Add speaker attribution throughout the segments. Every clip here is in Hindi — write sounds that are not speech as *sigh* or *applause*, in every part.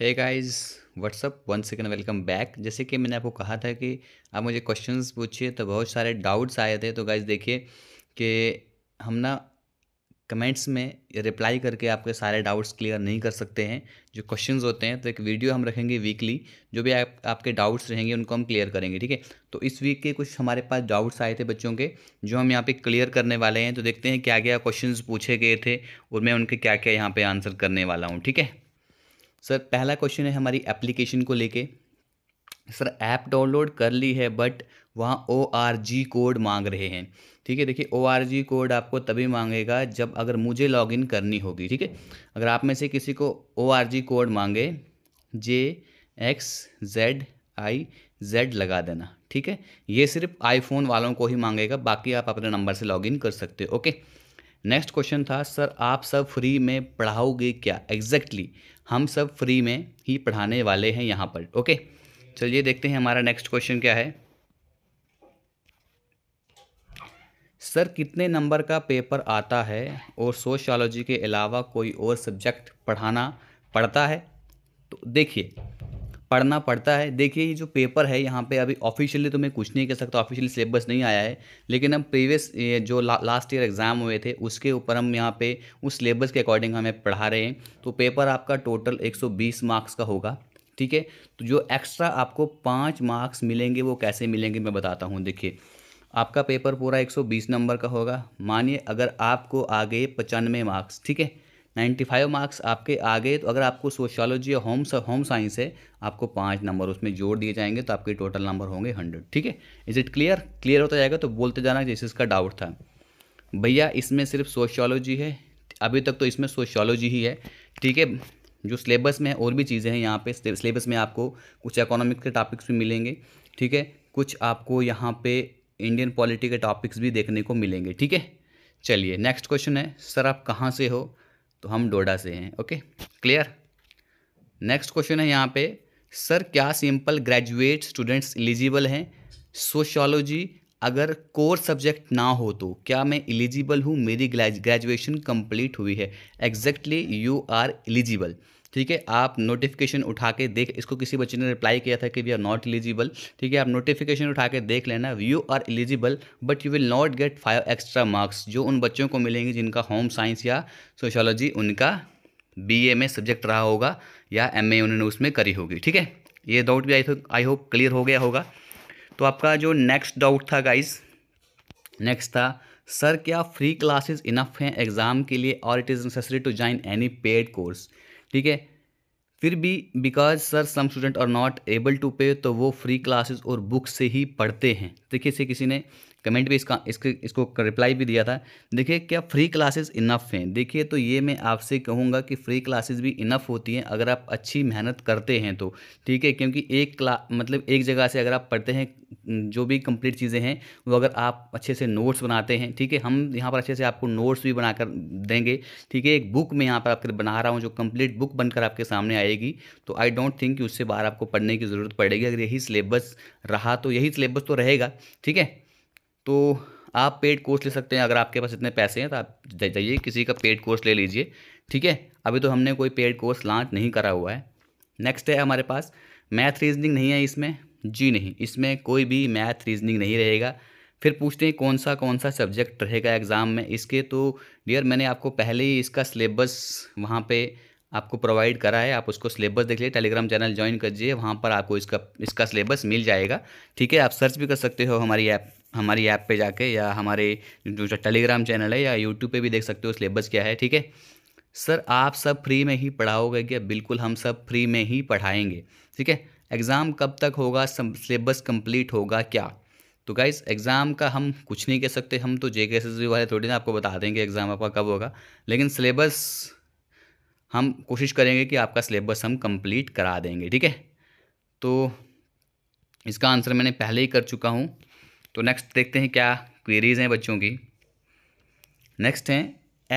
Speaker 1: है guys what's up one second welcome back जैसे कि मैंने आपको कहा था कि आप मुझे क्वेश्चंस पूछिए तो बहुत सारे डाउट्स आए थे तो गाइस देखिए कि हम ना कमेंट्स में रिप्लाई करके आपके सारे डाउट्स क्लियर नहीं कर सकते हैं जो क्वेश्चंस होते हैं तो एक वीडियो हम रखेंगे वीकली जो भी आप, आपके डाउट्स रहेंगे उनको हम क्लियर करेंगे ठीक है तो इस वीक के कुछ हमारे पास डाउट्स आए थे बच्चों के जो हम यहाँ पे क्लियर करने वाले हैं तो देखते हैं क्या क्या क्वेश्चन पूछे गए थे और मैं उनके क्या क्या यहाँ पर आंसर करने वाला हूँ ठीक है सर पहला क्वेश्चन है हमारी एप्लीकेशन को लेके सर ऐप डाउनलोड कर ली है बट वहाँ ओ आर जी कोड मांग रहे हैं ठीक है देखिए ओ आर जी कोड आपको तभी मांगेगा जब अगर मुझे लॉगिन करनी होगी ठीक है अगर आप में से किसी को ओ आर जी कोड मांगे J X Z I Z लगा देना ठीक है ये सिर्फ आईफोन वालों को ही मांगेगा बाकी आप अपने नंबर से लॉगिन कर सकते हो ओके नेक्स्ट क्वेश्चन था सर आप सब फ्री में पढ़ाओगे क्या एग्जैक्टली exactly, हम सब फ्री में ही पढ़ाने वाले हैं यहाँ पर ओके चलिए देखते हैं हमारा नेक्स्ट क्वेश्चन क्या है सर कितने नंबर का पेपर आता है और सोशियोलॉजी के अलावा कोई और सब्जेक्ट पढ़ाना पड़ता है तो देखिए पढ़ना पड़ता है देखिए ये जो पेपर है यहाँ पे अभी ऑफिशियली तो मैं कुछ नहीं कह सकता ऑफिशियली सिलेबस नहीं आया है लेकिन हम प्रीवियस जो ला, लास्ट ईयर एग्ज़ाम हुए थे उसके ऊपर हम यहाँ पे उस सिलेबस के अकॉर्डिंग हमें पढ़ा रहे हैं तो पेपर आपका टोटल 120 मार्क्स का होगा ठीक है तो जो एक्स्ट्रा आपको पाँच मार्क्स मिलेंगे वो कैसे मिलेंगे मैं बताता हूँ देखिए आपका पेपर पूरा एक नंबर का होगा मानिए अगर आपको आगे पचानवे मार्क्स ठीक है नाइन्टी फाइव मार्क्स आपके आ गए तो अगर आपको सोशोलॉजी या होम होम साइंस है आपको पाँच नंबर उसमें जोड़ दिए जाएंगे तो आपके टोटल नंबर होंगे हंड्रेड ठीक है इज़ इट क्लियर क्लियर होता जाएगा तो बोलते जाना जैसे इसका डाउट था भैया इसमें सिर्फ सोशोलॉजी है अभी तक तो इसमें सोशोलॉजी ही है ठीक है जो सिलेबस में है और भी चीज़ें हैं यहाँ पे सिलेबस में आपको कुछ इकोनॉमिक के टॉपिक्स भी मिलेंगे ठीक है कुछ आपको यहाँ पे इंडियन पॉलिटी के टॉपिक्स भी देखने को मिलेंगे ठीक है चलिए नेक्स्ट क्वेश्चन है सर आप कहाँ से हो तो हम डोडा से हैं ओके क्लियर नेक्स्ट क्वेश्चन है यहाँ पे सर क्या सिंपल ग्रेजुएट स्टूडेंट्स एलिजिबल हैं सोशोलॉजी अगर कोर सब्जेक्ट ना हो तो क्या मैं इलिजिबल हूँ मेरी ग्रेजुएशन कंप्लीट हुई है एग्जैक्टली यू आर एलिजिबल ठीक है आप नोटिफिकेशन उठा के देख इसको किसी बच्चे ने रिप्लाई किया था कि वी आर नॉट एलिजिबल ठीक है आप नोटिफिकेशन उठा के देख लेना you are eligible but you will not get five extra marks जो उन बच्चों को मिलेंगे जिनका होम साइंस या सोशोलॉजी उनका ए में सब्जेक्ट रहा होगा या ए उन्होंने उसमें करी होगी ठीक है ये डाउट भी आई आई होप क्लियर हो गया होगा तो आपका जो नेक्स्ट डाउट था गाइज नेक्स्ट था सर क्या फ्री क्लासेस इनफ हैं एग्ज़ाम के लिए और it is necessary to join any paid course ठीक है फिर भी because sir some student are not able to pay तो वो फ्री क्लासेस और बुक से ही पढ़ते हैं देखिए से किसी ने कमेंट भी इसका इसके इसको रिप्लाई भी दिया था देखिए क्या फ्री क्लासेस इनफ हैं देखिए तो ये मैं आपसे कहूँगा कि फ्री क्लासेस भी इनफ होती हैं अगर आप अच्छी मेहनत करते हैं तो ठीक है क्योंकि एक क्ला मतलब एक जगह से अगर आप पढ़ते हैं जो भी कंप्लीट चीज़ें हैं वो अगर आप अच्छे से नोट्स बनाते हैं ठीक है हम यहाँ पर अच्छे से आपको नोट्स भी बनाकर देंगे ठीक है एक बुक मैं यहाँ पर आपके बना रहा हूँ जो कंप्लीट बुक बनकर आपके सामने आएगी तो आई डोंट थिंक कि उससे बाहर आपको पढ़ने की ज़रूरत पड़ेगी अगर यही सिलेबस रहा तो यही सिलेबस तो रहेगा ठीक है तो आप पेड कोर्स ले सकते हैं अगर आपके पास इतने पैसे हैं तो आप जाइए किसी का पेड कोर्स ले लीजिए ठीक है अभी तो हमने कोई पेड कोर्स लॉन्च नहीं करा हुआ है नेक्स्ट है हमारे पास मैथ रीजनिंग नहीं है इसमें जी नहीं इसमें कोई भी मैथ रीजनिंग नहीं रहेगा फिर पूछते हैं कौन सा कौन सा सब्जेक्ट रहेगा एग्ज़ाम में इसके तो डियर मैंने आपको पहले ही इसका सिलेबस वहाँ पर आपको प्रोवाइड करा है आप उसको सिलेबस देख लीजिए टेलीग्राम चैनल ज्वाइन दीजिए वहाँ पर आपको इसका इसका सिलेबस मिल जाएगा ठीक है आप सर्च भी कर सकते हो हमारी ऐप हमारी ऐप पे जाके या हमारे जो टेलीग्राम चैनल है या यूट्यूब पे भी देख सकते हो सिलेबस क्या है ठीक है सर आप सब फ्री में ही पढ़ाओगे क्या बिल्कुल हम सब फ्री में ही पढ़ाएंगे ठीक है एग्ज़ाम कब तक होगा सिलेबस कंप्लीट होगा क्या तो गाइज एग्ज़ाम का हम कुछ नहीं कह सकते हम तो जे के एस वाले थोड़ी ना आपको बता देंगे एग्ज़ाम आपका कब होगा लेकिन सिलेबस हम कोशिश करेंगे कि आपका सिलेबस हम कंप्लीट करा देंगे ठीक है तो इसका आंसर मैंने पहले ही कर चुका हूँ तो नेक्स्ट देखते हैं क्या क्वेरीज़ हैं बच्चों की नेक्स्ट हैं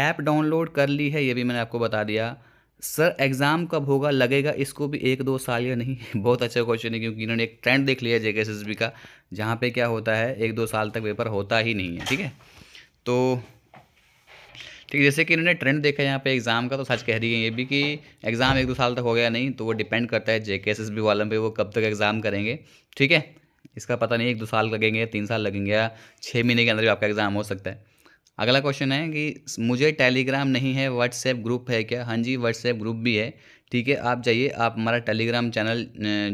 Speaker 1: ऐप डाउनलोड कर ली है ये भी मैंने आपको बता दिया सर एग्ज़ाम कब होगा लगेगा इसको भी एक दो साल या नहीं *laughs* बहुत अच्छा क्वेश्चन है क्योंकि इन्होंने एक ट्रेंड देख लिया है जेके का जहाँ पे क्या होता है एक दो साल तक पेपर होता ही नहीं है ठीक है तो ठीक जैसे कि इन्होंने ट्रेंड देखा है यहाँ पे एग्ज़ाम का तो सच कह रही है ये भी कि एग्ज़ाम एक दो साल तक हो गया नहीं तो वो डिपेंड करता है जेके एस एस बी वालों पर वो कब तक एग्ज़ाम करेंगे ठीक है इसका पता नहीं एक दो साल लगेंगे तीन साल लगेंगे या छः महीने के अंदर भी आपका एग्ज़ाम हो सकता है अगला क्वेश्चन है कि मुझे टेलीग्राम नहीं है व्हाट्सएप ग्रुप है क्या हाँ जी व्हाट्सएप ग्रुप भी है ठीक है आप जाइए आप हमारा टेलीग्राम चैनल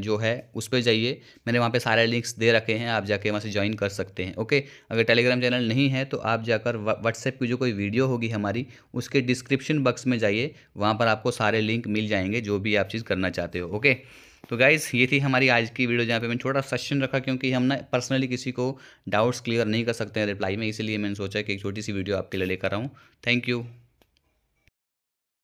Speaker 1: जो है उस पर जाइए मैंने वहाँ पे सारे लिंक्स दे रखे हैं आप जाके वहाँ से ज्वाइन कर सकते हैं ओके अगर टेलीग्राम चैनल नहीं है तो आप जाकर व्हाट्सएप की जो कोई वीडियो होगी हमारी उसके डिस्क्रिप्शन बॉक्स में जाइए वहाँ पर आपको सारे लिंक मिल जाएंगे जो भी आप चीज़ करना चाहते हो ओके तो गाइज़ ये थी हमारी आज की वीडियो जहाँ पे मैंने छोटा सेशन रखा क्योंकि हम ना पर्सनली किसी को डाउट्स क्लियर नहीं कर सकते हैं रिप्लाई में इसीलिए मैंने सोचा कि एक छोटी सी वीडियो आपके लिए लेकर आऊँ थैंक यू